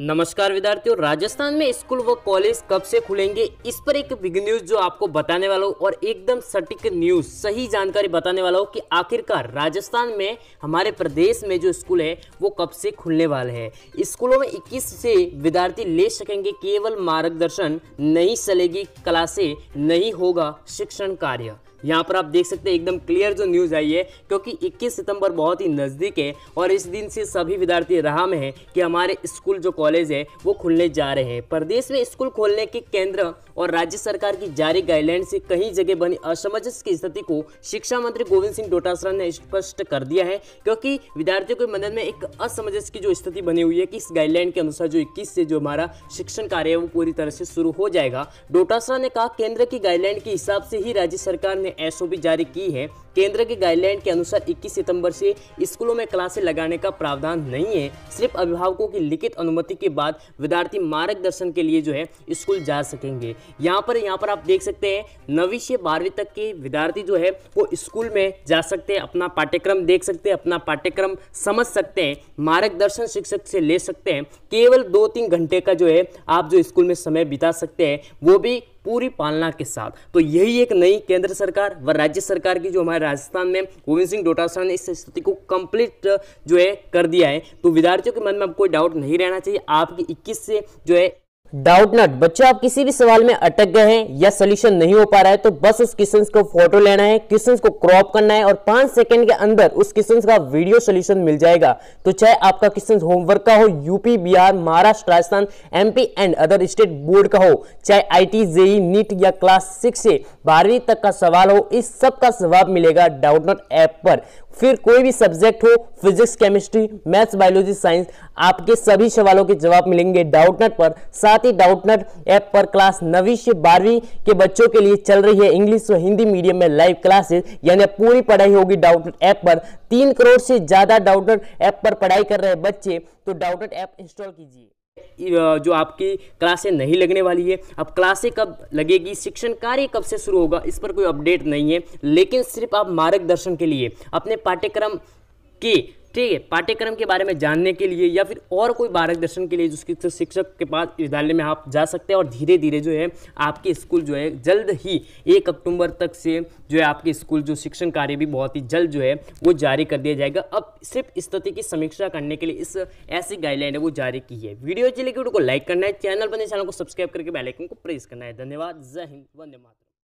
नमस्कार विद्यार्थियों राजस्थान में स्कूल व कॉलेज कब से खुलेंगे इस पर एक बिग न्यूज जो आपको बताने वाला हूँ और एकदम सटीक न्यूज सही जानकारी बताने वाला हूँ कि आखिरकार राजस्थान में हमारे प्रदेश में जो स्कूल है वो कब से खुलने वाले हैं स्कूलों में 21 से विद्यार्थी ले सकेंगे केवल मार्गदर्शन नहीं चलेगी क्लासे नहीं होगा शिक्षण कार्य यहाँ पर आप देख सकते हैं एकदम क्लियर जो न्यूज़ आई है क्योंकि 21 सितंबर बहुत ही नज़दीक है और इस दिन से सभी विद्यार्थी राह में है कि हमारे स्कूल जो कॉलेज है वो खुलने जा रहे हैं प्रदेश में स्कूल खोलने के केंद्र और राज्य सरकार की जारी गाइडलाइन से कई जगह बनी असमंजस की स्थिति को शिक्षा मंत्री गोविंद सिंह डोटासरा ने स्पष्ट कर दिया है क्योंकि विद्यार्थियों के मदद में एक असमंजस की जो स्थिति बनी हुई है कि इस गाइडलाइन के अनुसार जो इक्कीस से जो हमारा शिक्षण कार्य है वो पूरी तरह से शुरू हो जाएगा डोटासरा ने कहा केंद्र की गाइडलाइन के हिसाब से ही राज्य सरकार ने ने एसओपी जारी की है केंद्र के गाइडलाइन के अनुसार 21 सितंबर से स्कूलों में क्लासे लगाने का प्रावधान नहीं है सिर्फ अभिभावकों की लिखित अनुमति के बाद विद्यार्थी मार्गदर्शन के लिए जो है स्कूल जा सकेंगे यहाँ पर यहाँ पर आप देख सकते हैं नवी से बारहवीं तक के विद्यार्थी जो है वो स्कूल में जा सकते हैं अपना पाठ्यक्रम देख सकते हैं अपना पाठ्यक्रम समझ सकते हैं मार्गदर्शन शिक्षक से ले सकते हैं केवल दो तीन घंटे का जो है आप जो स्कूल में समय बिता सकते हैं वो भी पूरी पालना के साथ तो यही एक नई केंद्र सरकार व राज्य सरकार की जो हमारे राजस्थान में गोविंद सिंह डोटासरा ने इस स्थिति को कंप्लीट जो है कर दिया है तो विद्यार्थियों के मन में अब कोई डाउट नहीं रहना चाहिए आपकी इक्कीस से जो है डाउट नॉट बच्चों आप किसी भी सवाल में अटक गए हैं या सोल्यूशन नहीं हो पा रहा है तो बस उस क्वेश्चन को फोटो लेना है क्वेश्चन को क्रॉप करना है और पांच सेकंड के अंदर उस क्वेश्चन का वीडियो सोल्यूशन मिल जाएगा तो चाहे आपका क्वेश्चन होमवर्क का हो UP Bihar Maharashtra Rajasthan MP and other state board का हो चाहे आई टी जेई नीट या क्लास सिक्स से बारहवीं तक का सवाल हो इस सब का जवाब मिलेगा डाउट नॉट ऐप पर फिर कोई भी सब्जेक्ट हो physics chemistry maths biology science आपके सभी सवालों के जवाब मिलेंगे डाउटनेट पर साथ ही डाउटनेट ऐप पर क्लास नवी से बारहवीं के बच्चों के लिए चल रही है इंग्लिश व हिंदी मीडियम में लाइव क्लासेस यानी पूरी पढ़ाई होगी डाउटनेट ऐप पर तीन करोड़ से ज़्यादा डाउटनेट ऐप पर पढ़ाई कर रहे बच्चे तो डाउटनेट ऐप इंस्टॉल कीजिए जो आपकी क्लासें नहीं लगने वाली है अब क्लासें कब लगेगी शिक्षण कार्य कब से शुरू होगा इस पर कोई अपडेट नहीं है लेकिन सिर्फ आप मार्गदर्शन के लिए अपने पाठ्यक्रम के ठीक है पाठ्यक्रम के बारे में जानने के लिए या फिर और कोई मार्गदर्शन के लिए जिसके शिक्षक के पास विद्यालय में आप जा सकते हैं और धीरे धीरे जो है आपके स्कूल जो है जल्द ही एक अक्टूबर तक से जो है आपके स्कूल जो शिक्षण कार्य भी बहुत ही जल्द जो है वो जारी कर दिया जाएगा अब सिर्फ स्थिति की समीक्षा करने के लिए इस ऐसी गाइडलाइन है वो जारी की है वीडियो अच्छी लगी वीडियो तो को लाइक करना है चैनल बने चैनल को सब्सक्राइब करके बेलाइकन को प्रेस करना है धन्यवाद जय हिंद वंदे मातरम